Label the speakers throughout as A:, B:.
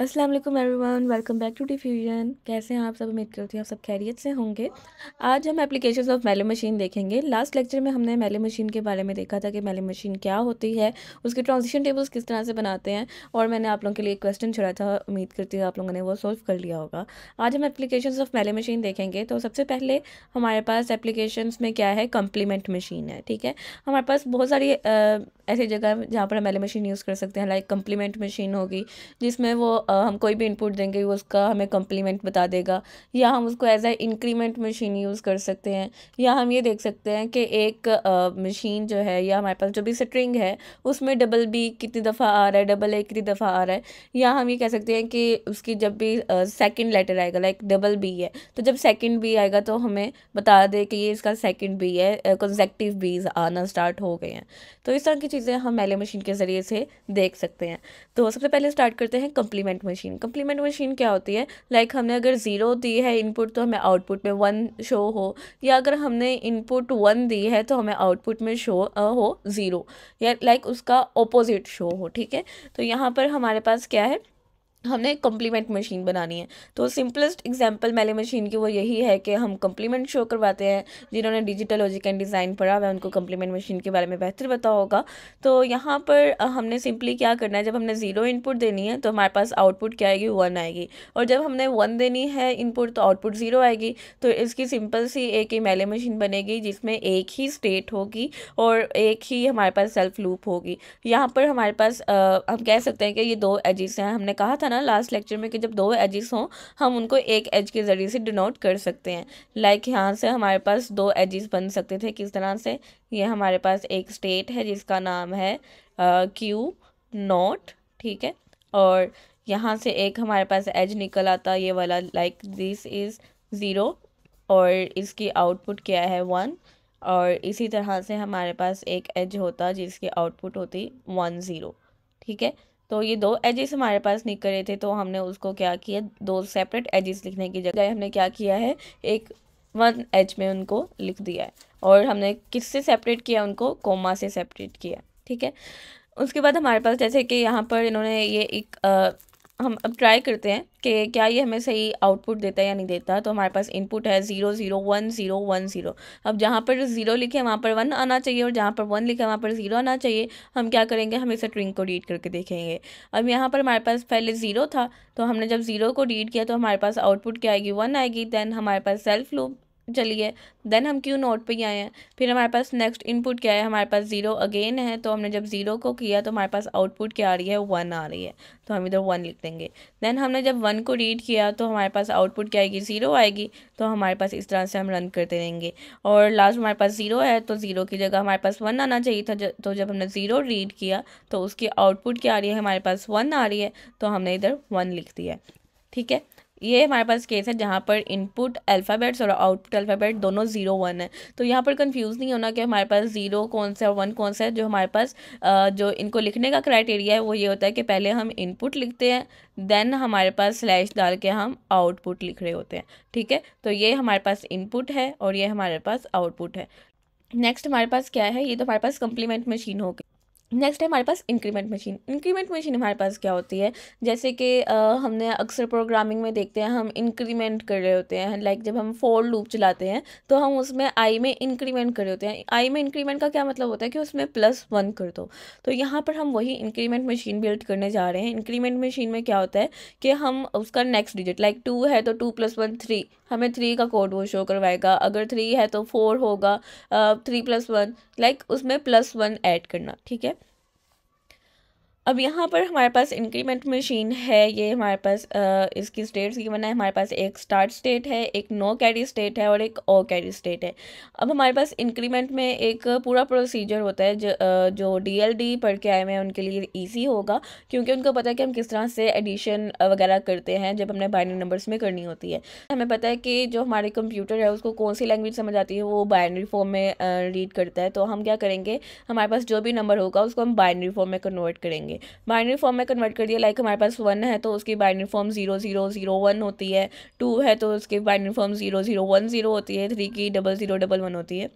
A: Aslam everyone welcome back to Diffusion कैसे हैं आप सब उम्मीद करती हूँ आप सब खैरियत से होंगे आज हम एप्लीकेशन ऑफ मेले मशीन देखेंगे लास्ट लेक्चर में हमने मेले मशीन के बारे में देखा था कि मेले मशीन क्या होती है उसके ट्रांजिशन टेबल्स किस तरह से बनाते हैं और मैंने आप लोगों के लिए एक क्वेश्चन छोड़ा था उम्मीद करती हूँ आप लोगों ने वो सॉल्व कर लिया होगा आज हम एप्लीकेशन ऑफ मेले मशीन देखेंगे तो सबसे पहले हमारे पास एप्लीकेशन में क्या है कम्प्लीमेंट मशीन है ठीक है हमारे पास बहुत सारी ऐसी जगह जहाँ पर हम मेले मशीन यूज़ कर सकते हैं लाइक कम्प्लीमेंट मशीन होगी जिसमें वो हम कोई भी इनपुट देंगे उसका हमें कम्प्लीमेंट बता देगा या हम उसको as a increment machine machine use कर सकते हैं या हम ये देख सकते हैं कि एक मशीन जो है या हमारे पास जो भी स्ट्रिंग है उसमें डबल बी कितनी दफ़ा आ रहा है डबल ए कितनी दफ़ा आ रहा है या हम ये कह सकते हैं कि उसकी जब भी सेकेंड लेटर आएगा लाइक डबल बी है तो जब सेकेंड बी आएगा तो हमें बता दे कि ये इसका सेकेंड बी है कंजेक्टिव बीज आना स्टार्ट हो गए हैं तो इस तरह की चीज़ें हम एले मशीन के ज़रिए से देख सकते हैं तो सबसे पहले स्टार्ट करते हैं कम्प्लीमेंट मशीन कम्प्लीमेंट मशीन क्या होती है लाइक हमने अगर ज़ीरो दी है इनपुट तो हमें आउटपुट में वन शो हो या अगर हमने इनपुट वन दी है तो हमें आउटपुट में शो हो ज़ीरो या लाइक उसका ऑपोजिट शो हो ठीक है तो यहाँ पर हमारे पास क्या है हमने कम्प्लीमेंट मशीन बनानी है तो सिंपलेस्ट एग्जांपल मेले मशीन की वो यही है कि हम कम्प्लीमेंट शो करवाते हैं जिन्होंने डिजिटल लॉजिक एंड डिज़ाइन पढ़ा हुआ है उनको कम्प्लीमेंट मशीन के बारे में बेहतर पता होगा तो यहाँ पर हमने सिंपली क्या करना है जब हमने ज़ीरो इनपुट देनी है तो हमारे पास आउटपुट क्या आएगी वन आएगी और जब हमने वन देनी है इनपुट तो आउटपुट ज़ीरो आएगी तो इसकी सिंपल सी एक ही मेले मशीन बनेगी जिसमें एक ही स्टेट होगी और एक ही हमारे पास सेल्फ लूप होगी यहाँ पर हमारे पास हम कह सकते हैं कि ये दो एजिस हैं हमने कहा था ना लास्ट लेक्चर में कि जब दो एजेस हों हम उनको एक एज के ज़रिए से डिनोट कर सकते हैं लाइक like यहाँ से हमारे पास दो एजेस बन सकते थे किस तरह से ये हमारे पास एक स्टेट है जिसका नाम है क्यू नॉट ठीक है और यहाँ से एक हमारे पास एज निकल आता ये वाला लाइक दिस इज़ ज़ीरो और इसकी आउटपुट क्या है वन और इसी तरह से हमारे पास एक एज होता जिसकी आउटपुट होती वन ज़ीरो ठीक है तो ये दो एजेस हमारे पास निकल रहे थे तो हमने उसको क्या किया दो सेपरेट एजेस लिखने की जगह हमने क्या किया है एक वन एज में उनको लिख दिया है और हमने किससे सेपरेट किया उनको कोमा से सेपरेट किया ठीक है उसके बाद हमारे पास जैसे कि यहाँ पर इन्होंने ये एक हम अब ट्राई करते हैं कि क्या ये हमें सही आउटपुट देता है या नहीं देता तो हमारे पास इनपुट है zero zero one zero one zero अब जहाँ पर ज़ीरो लिखे वहाँ पर वन आना चाहिए और जहाँ पर वन लिखे वहाँ पर ज़ीरो आना चाहिए हम क्या करेंगे हम इसे ट्रिंग को रीड करके देखेंगे अब यहाँ पर हमारे पास पहले ज़ीरो था तो हमने जब ज़ीरो को रीड किया तो हमारे पास आउटपुट क्या आएगी वन आएगी दैन हमारे पास सेल्फ लूप चलिए देन हम क्यू नोट पे ही आए हैं फिर हमारे पास नेक्स्ट इनपुट क्या है हमारे पास ज़ीरो अगेन है तो हमने जब ज़ीरो को किया तो हमारे पास आउटपुट क्या आ रही है वन आ रही है तो हम इधर वन लिख देंगे देन हमने जब वन को रीड किया तो हमारे पास आउटपुट क्या आएगी ज़ीरो आएगी तो हमारे पास इस तरह से हम रन करते रहेंगे और लास्ट हमारे पास ज़ीरो है तो ज़ीरो की जगह हमारे पास वन आना चाहिए था तो जब हमने ज़ीरो रीड किया तो उसकी आउटपुट क्या आ रही है हमारे पास वन आ रही है तो हमने इधर वन लिख दिया ठीक है ये हमारे पास केस है जहाँ पर इनपुट अल्फ़ाबेट्स और आउटपुट अल्फ़ाबेट दोनों ज़ीरो वन है तो यहाँ पर कन्फ्यूज़ नहीं होना कि हमारे पास ज़ीरो कौन सा और वन कौन सा है जो हमारे पास जो इनको लिखने का क्राइटेरिया है वो ये होता है कि पहले हम इनपुट लिखते हैं देन हमारे पास स्लैश डाल के हम आउटपुट लिख रहे होते हैं ठीक है तो ये हमारे पास इनपुट है और ये हमारे पास आउटपुट है नेक्स्ट हमारे पास क्या है ये तो हमारे पास कम्प्लीमेंट मशीन हो गई नेक्स्ट है हमारे पास इंक्रीमेंट मशीन इंक्रीमेंट मशीन हमारे पास क्या होती है जैसे कि हमने अक्सर प्रोग्रामिंग में देखते हैं हम इंक्रीमेंट कर रहे होते हैं लाइक जब हम फोर लूप चलाते हैं तो हम उसमें आई में इंक्रीमेंट कर रहे होते हैं आई में इंक्रीमेंट का क्या मतलब होता है कि उसमें प्लस वन कर दो तो यहाँ पर हम वही इंक्रीमेंट मशीन बिल्ड करने जा रहे हैं इंक्रीमेंट मशीन में क्या होता है कि हम उसका नेक्स्ट डिजिट लाइक टू है तो टू प्लस वन थ्री हमें थ्री का कोड वो शो करवाएगा अगर थ्री है तो फोर होगा थ्री प्लस वन लाइक उसमें प्लस वन ऐड करना ठीक है अब यहाँ पर हमारे पास इंक्रीमेंट मशीन है ये हमारे पास आ, इसकी स्टेट्स की बना है हमारे पास एक स्टार्ट स्टेट है एक नो कैरी स्टेट है और एक ओ कैरी स्टेट है अब हमारे पास इंक्रीमेंट में एक पूरा प्रोसीजर होता है जो डी जो डीएलडी पढ़ के आए हुए हैं उनके लिए ईजी होगा क्योंकि उनको पता है कि हम किस तरह से एडिशन वगैरह करते हैं जब हमने बाइनरी नंबर्स में करनी होती है हमें पता है कि जो हमारे कंप्यूटर है उसको कौन सी लैंग्वेज समझ आती है वो बाइनरी फॉर्म में रीड करता है तो हम क्या करेंगे हमारे पास जो भी नंबर होगा उसको हम बाइनरी फॉर्म में कन्वर्ट करेंगे बनाएंगे बाइनरी फॉर्म में कन्वर्ट कर दिया लाइक हमारे पास वन है तो उसकी binary form zero zero zero one होती है टू है तो उसकी binary form zero zero one zero होती है थ्री की डबल जीरो डबल वन होती है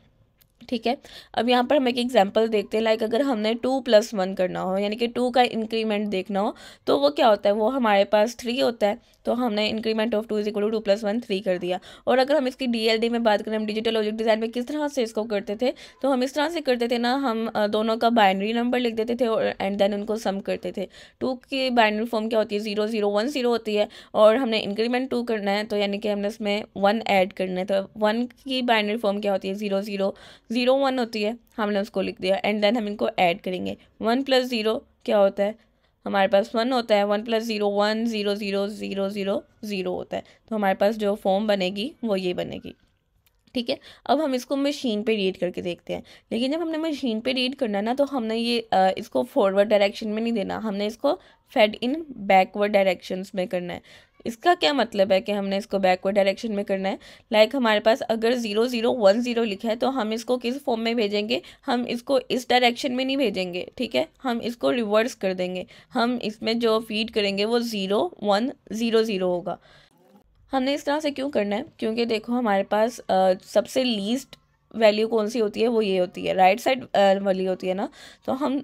A: ठीक है अब यहाँ पर हम एक एग्जाम्पल देखते हैं लाइक अगर हमने टू प्लस वन करना हो यानी कि टू का इंक्रीमेंट देखना हो तो वो क्या होता है वो हमारे पास थ्री होता है तो हमने increment of two is equal to two plus one three कर दिया और अगर हम इसकी डी में बात करें हम डिजिटल लॉजिक डिज़ाइन में किस तरह से इसको करते थे तो हम इस तरह से करते थे ना हम दोनों का बाइनरी नंबर लिख देते थे और एंड देन उनको सम करते थे टू की बाइनरी फॉर्म क्या होती है ज़ीरो ज़ीरो वन ज़ीरो होती है और हमने इंक्रीमेंट टू करना है तो यानी कि हमने इसमें वन ऐड करना है तो वन की बाइनरी फॉर्म क्या होती है ज़ीरो ज़ीरो ज़ीरो वन होती है हमने उसको लिख दिया एंड देन हम इनको ऐड करेंगे वन प्लस ज़ीरो क्या होता है हमारे पास वन होता है one plus zero one zero zero zero zero zero होता है तो हमारे पास जो फॉर्म बनेगी वो ये बनेगी ठीक है अब हम इसको मशीन पे रीड करके देखते हैं लेकिन जब हमने मशीन पे रीड करना है ना तो हमने ये आ, इसको फॉरवर्ड डायरेक्शन में नहीं देना हमने इसको फेड इन बैकवर्ड डायरेक्शंस में करना है इसका क्या मतलब है कि हमने इसको बैकवर्ड डायरेक्शन में करना है लाइक like हमारे पास अगर ज़ीरो ज़ीरो वन ज़ीरो लिखा है तो हम इसको किस फॉर्म में भेजेंगे हम इसको इस डायरेक्शन में नहीं भेजेंगे ठीक है हम इसको रिवर्स कर देंगे हम इसमें जो फीड करेंगे वो ज़ीरो वन ज़ीरो ज़ीरो होगा हमने इस तरह से क्यों करना है क्योंकि देखो हमारे पास आ, सबसे लीस्ट वैल्यू कौन सी होती है वो ये होती है राइट साइड वाली होती है ना तो हम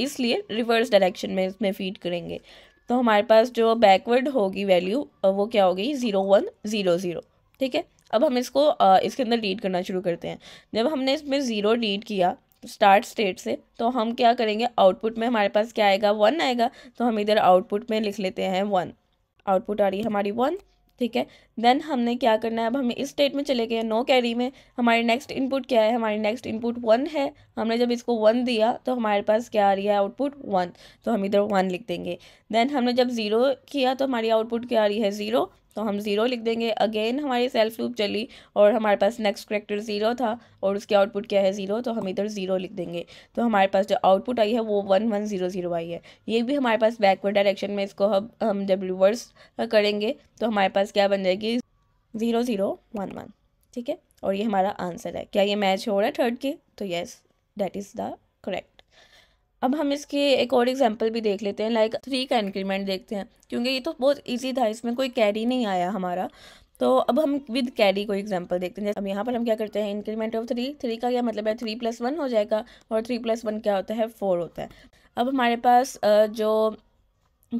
A: इसलिए रिवर्स डायरेक्शन में इसमें फीड करेंगे तो हमारे पास जो बैकवर्ड होगी वैल्यू वो क्या हो गई ज़ीरो वन ज़ीरो ज़ीरो ठीक है अब हम इसको इसके अंदर डीट करना शुरू करते हैं जब हमने इसमें ज़ीरो डीट किया स्टार्ट स्टेट से तो हम क्या करेंगे आउटपुट में हमारे पास क्या आएगा वन आएगा तो हम इधर आउटपुट में लिख लेते हैं वन आउटपुट आ रही है हमारी वन ठीक है देन हमने क्या करना है अब हम इस स्टेट में चले गए नो कैरी में हमारी नेक्स्ट इनपुट क्या है हमारी नेक्स्ट इनपुट वन है हमने जब इसको वन दिया तो हमारे पास क्या आ रही है आउटपुट वन तो हम इधर वन लिख देंगे देन हमने जब ज़ीरो किया तो हमारी आउटपुट क्या आ रही है ज़ीरो तो हम ज़ीरो लिख देंगे अगेन हमारी सेल्फ लूप चली और हमारे पास नेक्स्ट करेक्टर ज़ीरो था और उसके आउटपुट क्या है ज़ीरो तो हम इधर ज़ीरो लिख देंगे तो हमारे पास जो आउटपुट आई है वो वन वन ज़ीरो ज़ीरो आई है ये भी हमारे पास बैकवर्ड डायरेक्शन में इसको हम हम जब रिवर्स करेंगे तो हमारे पास क्या बन जाएगी ज़ीरो ज़ीरो वन वन ठीक है और ये हमारा आंसर है क्या ये मैच हो रहा है थर्ड के तो yes that is the correct अब हम इसके एक और एग्जाम्पल भी देख लेते हैं लाइक थ्री का इंक्रीमेंट देखते हैं क्योंकि ये तो बहुत ईजी था इसमें कोई कैरी नहीं आया हमारा तो अब हम विद कैरी को एग्जाम्पल देखते हैं अब यहाँ पर हम क्या करते हैं इंक्रीमेंट ऑफ थ्री थ्री का क्या मतलब है थ्री प्लस वन हो जाएगा और थ्री प्लस वन क्या होता है फोर होता है अब हमारे पास जो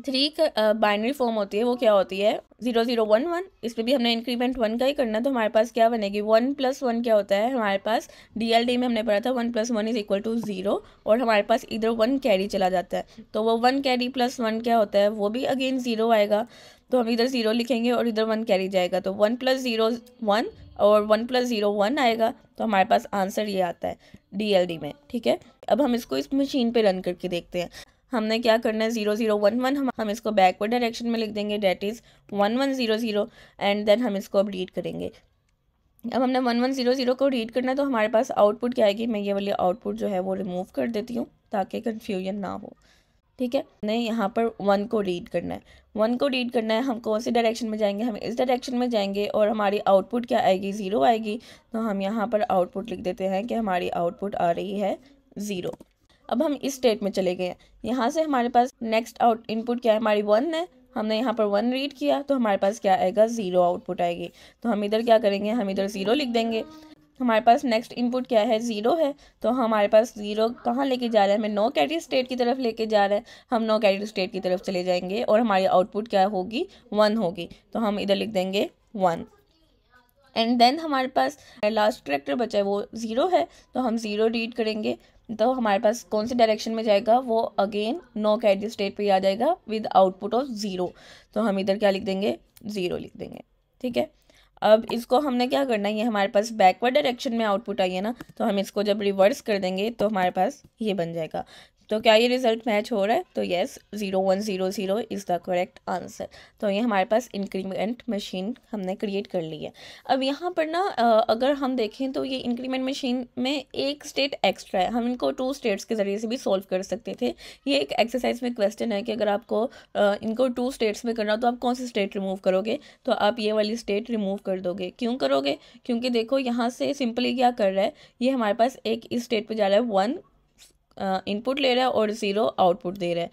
A: थ्री बाइनरी फॉर्म होती है वो क्या होती है ज़ीरो ज़ीरो वन वन इस पर भी हमने इंक्रीमेंट वन का ही करना तो हमारे पास क्या बनेगी वन प्लस वन क्या होता है हमारे पास डी में हमने पढ़ा था one plus one is equal to zero और हमारे पास इधर वन कैरी चला जाता है तो वो वन कैरी प्लस वन क्या होता है वो भी अगेन ज़ीरो आएगा तो हम इधर ज़ीरो लिखेंगे और इधर वन कैरी जाएगा तो वन प्लस ज़ीरो वन और वन प्लस ज़ीरो वन आएगा तो हमारे पास आंसर ये आता है डी में ठीक है अब हम इसको इस मशीन पर रन करके देखते हैं हमने क्या करना है ज़ीरो ज़ीरो वन वन हम हम इसको बैकवर्ड डायरेक्शन में लिख देंगे date is one one zero zero and then हम इसको अब रीड करेंगे अब हमने वन वन ज़ीरो ज़ीरो को रीड करना है तो हमारे पास आउटपुट क्या आएगी मैं ये वाली आउटपुट जो है वो रिमूव कर देती हूँ ताकि कन्फ्यूजन ना हो ठीक है नहीं यहाँ पर वन को रीड करना है वन को रीड करना है हम कौन से डायरेक्शन में जाएंगे हम इस डायरेक्शन में जाएंगे और हमारी आउटपुट क्या आएगी ज़ीरो आएगी तो हम यहाँ पर आउटपुट लिख देते हैं कि हमारी आउटपुट आ रही है ज़ीरो अब हम इस स्टेट में चले गए यहाँ से हमारे पास नेक्स्ट आउट इनपुट क्या है हमारी वन है हमने यहाँ पर वन रीड किया तो हमारे पास क्या आएगा ज़ीरो आउटपुट आएगी तो हम इधर क्या करेंगे हम इधर ज़ीरो लिख देंगे हमारे पास नेक्स्ट इनपुट क्या है ज़ीरो है तो हमारे पास ज़ीरो कहाँ लेके जा रहे हैं हमें नो कैरी स्टेट की तरफ लेके जा रहे हैं हम नो कैरी स्टेट की तरफ चले जाएंगे और हमारी आउटपुट क्या होगी वन होगी तो हम इधर लिख देंगे वन एंड देन हमारे पास लास्ट करेक्टर बचा है वो ज़ीरो है तो हम ज़ीरो रीड करेंगे तो हमारे पास कौन से डायरेक्शन में जाएगा वो अगेन नो कैडी स्टेट पे आ जाएगा विद आउटपुट ऑफ ज़ीरो तो हम इधर क्या लिख देंगे ज़ीरो लिख देंगे ठीक है अब इसको हमने क्या करना है ये हमारे पास बैकवर्ड डायरेक्शन में आउटपुट आई है ना तो हम इसको जब रिवर्स कर देंगे तो हमारे पास ये बन जाएगा तो क्या ये रिज़ल्ट मैच हो रहा है तो yes zero one zero zero is the correct answer तो ये हमारे पास इंक्रीमेंट मशीन हमने क्रिएट कर ली है अब यहाँ पर ना अगर हम देखें तो ये इंक्रीमेंट मशीन में एक स्टेट एक्स्ट्रा है हम इनको टू स्टेट्स के ज़रिए से भी सॉल्व कर सकते थे ये एक एक्सरसाइज में क्वेश्चन है कि अगर आपको इनको टू स्टेट्स में करना हो तो आप कौन सी स्टेट रिमूव करोगे तो आप ये वाली स्टेट रिमूव कर दोगे क्यों करोगे क्योंकि देखो यहाँ से सिंपली क्या कर रहा है ये हमारे पास एक इस स्टेट पर जा रहा है वन इनपुट ले रहा है और ज़ीरो आउटपुट दे रहा है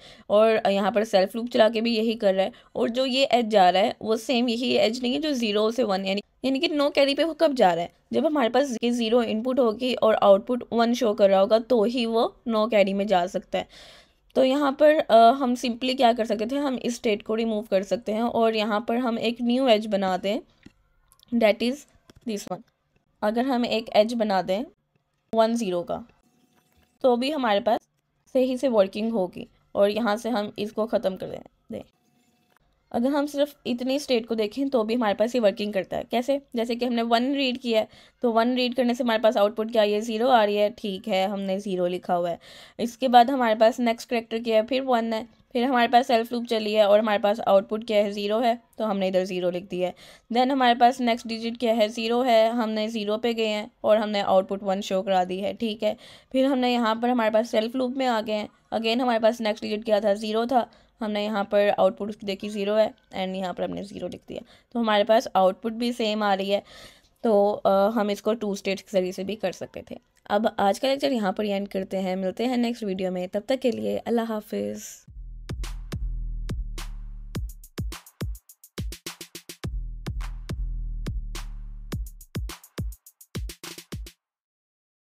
A: और यहाँ पर सेल्फ लूप चला के भी यही कर रहा है और जो ये एज जा रहा है वो सेम यही एज नहीं है जो ज़ीरो से वन यानी यानी कि नो कैरी पे वो कब जा रहा है जब हमारे पास ये ज़ीरो इनपुट होगी और आउटपुट वन शो कर रहा होगा तो ही वो नो कैरी में जा सकता है तो यहाँ पर आ, हम सिंपली क्या कर सकते थे हम इस स्टेट को रिमूव कर सकते हैं और यहाँ पर हम एक न्यू एज बना दें डैट इज़ दिस वन अगर हम एक एज बना दें वन ज़ीरो का तो भी हमारे पास सही से वर्किंग होगी और यहाँ से हम इसको ख़त्म कर दें अगर हम सिर्फ इतनी स्टेट को देखें तो भी हमारे पास ये वर्किंग करता है कैसे जैसे कि हमने वन रीड किया है तो वन रीड करने से हमारे पास आउटपुट क्या है ज़ीरो आ रही है ठीक है हमने ज़ीरो लिखा हुआ है इसके बाद हमारे पास नेक्स्ट करेक्टर किया है फिर वन है फिर हमारे पास सेल्फ लूप चली है और हमारे पास आउटपुट क्या है ज़ीरो है तो हमने इधर ज़ीरो लिख दिया है देन हमारे पास नेक्स्ट डिजिट क्या है ज़ीरो है हमने ज़ीरो पे गए हैं और हमने आउटपुट वन शो करा दी है ठीक है फिर हमने यहाँ पर हमारे पास सेल्फ लूप में आ गए हैं अगेन हमारे पास नेक्स्ट डिजिट क्या था ज़ीरो था हमने यहाँ पर आउटपुट उसकी देखी ज़ीरो है एंड यहाँ पर हमने ज़ीरो लिख दिया तो हमारे पास आउटपुट भी सेम आ रही है तो आ, हम इसको टू स्टेट्स के ज़रिए से भी कर सकते थे अब आज का लेक्चर यहाँ पर एंड करते हैं मिलते हैं नेक्स्ट वीडियो में तब तक के लिए अल्लाह हाफिज़